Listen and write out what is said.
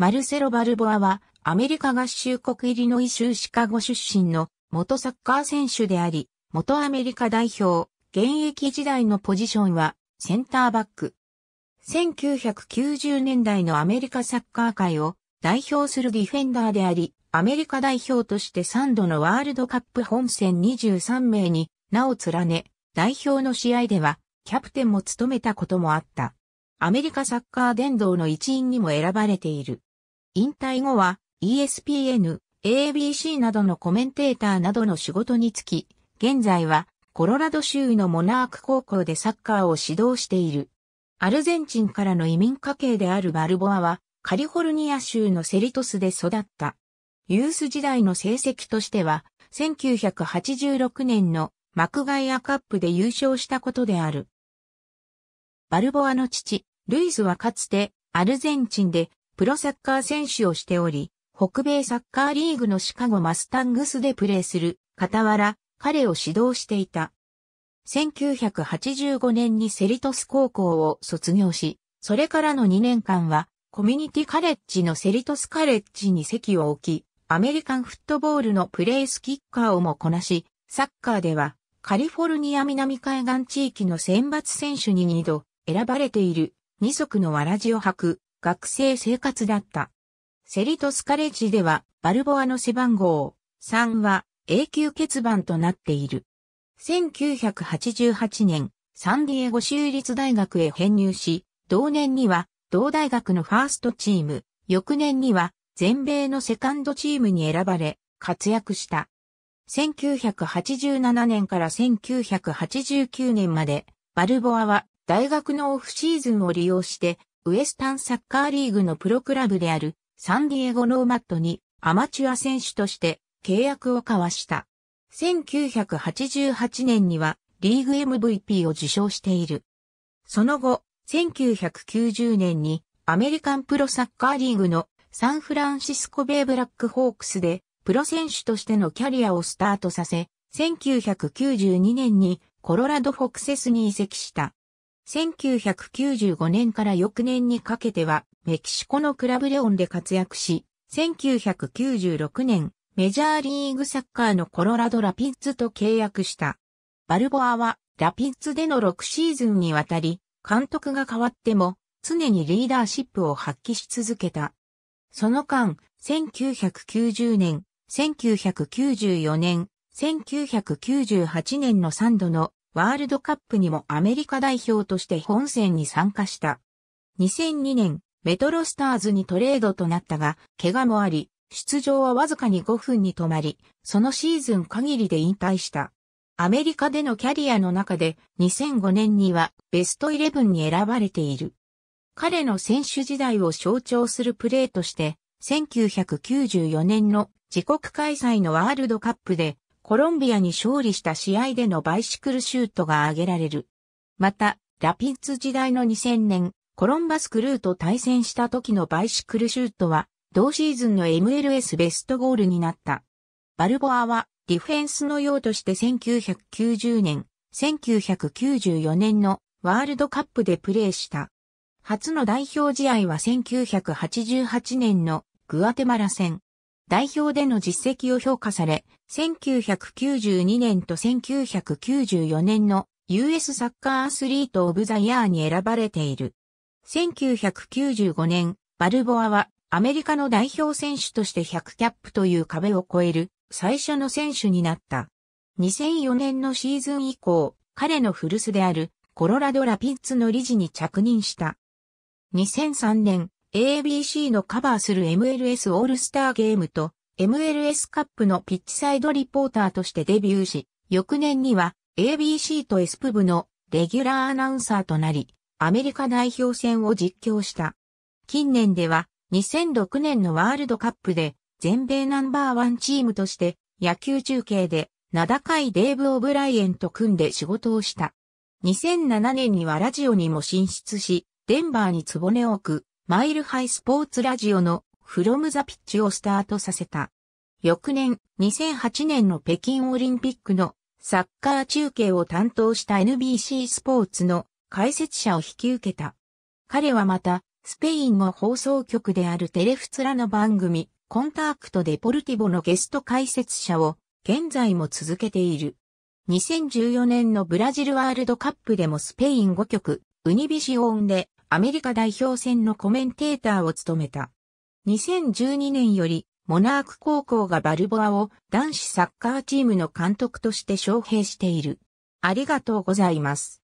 マルセロ・バルボアは、アメリカ合衆国イリノイ州シカゴ出身の元サッカー選手であり、元アメリカ代表、現役時代のポジションはセンターバック。1990年代のアメリカサッカー界を代表するディフェンダーであり、アメリカ代表として3度のワールドカップ本戦23名に名を連ね、代表の試合ではキャプテンも務めたこともあった。アメリカサッカー殿堂の一員にも選ばれている。引退後は ESPN、ABC などのコメンテーターなどの仕事に就き、現在はコロラド州のモナーク高校でサッカーを指導している。アルゼンチンからの移民家系であるバルボアはカリフォルニア州のセリトスで育った。ユース時代の成績としては、1986年のマクガイアカップで優勝したことである。バルボアの父、ルイスはかつてアルゼンチンでプロサッカー選手をしており、北米サッカーリーグのシカゴマスタングスでプレーする、傍ら、彼を指導していた。1985年にセリトス高校を卒業し、それからの2年間は、コミュニティカレッジのセリトスカレッジに席を置き、アメリカンフットボールのプレースキッカーをもこなし、サッカーでは、カリフォルニア南海岸地域の選抜選手に2度選ばれている二足のわらじを履く学生生活だった。セリトスカレッジでは、バルボアの背番号3は永久欠番となっている。1988年、サンディエゴ州立大学へ編入し、同年には同大学のファーストチーム、翌年には全米のセカンドチームに選ばれ、活躍した。1987年から1989年まで、バルボアは大学のオフシーズンを利用してウエスタンサッカーリーグのプロクラブであるサンディエゴノーマットにアマチュア選手として契約を交わした。1988年にはリーグ MVP を受賞している。その後、1990年にアメリカンプロサッカーリーグのサンフランシスコベイブラックホークスでプロ選手としてのキャリアをスタートさせ、1992年にコロラドフォクセスに移籍した。1995年から翌年にかけては、メキシコのクラブレオンで活躍し、1996年、メジャーリーグサッカーのコロラドラピッツと契約した。バルボアは、ラピッツでの6シーズンにわたり、監督が変わっても、常にリーダーシップを発揮し続けた。その間、1990年、1994年、1998年の3度のワールドカップにもアメリカ代表として本戦に参加した。2002年、メトロスターズにトレードとなったが、怪我もあり、出場はわずかに5分に止まり、そのシーズン限りで引退した。アメリカでのキャリアの中で2005年にはベストイレブンに選ばれている。彼の選手時代を象徴するプレーとして、1994年の自国開催のワールドカップでコロンビアに勝利した試合でのバイシクルシュートが挙げられる。また、ラピッツ時代の2000年、コロンバスクルーと対戦した時のバイシクルシュートは、同シーズンの MLS ベストゴールになった。バルボアは、ディフェンスの用として1990年、1994年のワールドカップでプレーした。初の代表試合は1988年のグアテマラ戦。代表での実績を評価され、1992年と1994年の US サッカーアスリートオブザイヤーに選ばれている。1995年、バルボアはアメリカの代表選手として100キャップという壁を超える最初の選手になった。2004年のシーズン以降、彼の古巣であるコロラドラピッツの理事に着任した。2003年、ABC のカバーする MLS オールスターゲームと MLS カップのピッチサイドリポーターとしてデビューし、翌年には ABC とエスプブのレギュラーアナウンサーとなり、アメリカ代表戦を実況した。近年では2006年のワールドカップで全米ナンバーワンチームとして野球中継で名高いデーブ・オブライエンと組んで仕事をした。2007年にはラジオにも進出し、デンバーに壺根を置くマイルハイスポーツラジオのフロムザピッチをスタートさせた。翌年2008年の北京オリンピックのサッカー中継を担当した NBC スポーツの解説者を引き受けた。彼はまた、スペインの放送局であるテレフツラの番組、コンタクトデポルティボのゲスト解説者を現在も続けている。2014年のブラジルワールドカップでもスペイン5局、ウニビシオンでアメリカ代表戦のコメンテーターを務めた。2012年より、モナーク高校がバルボアを男子サッカーチームの監督として招聘している。ありがとうございます。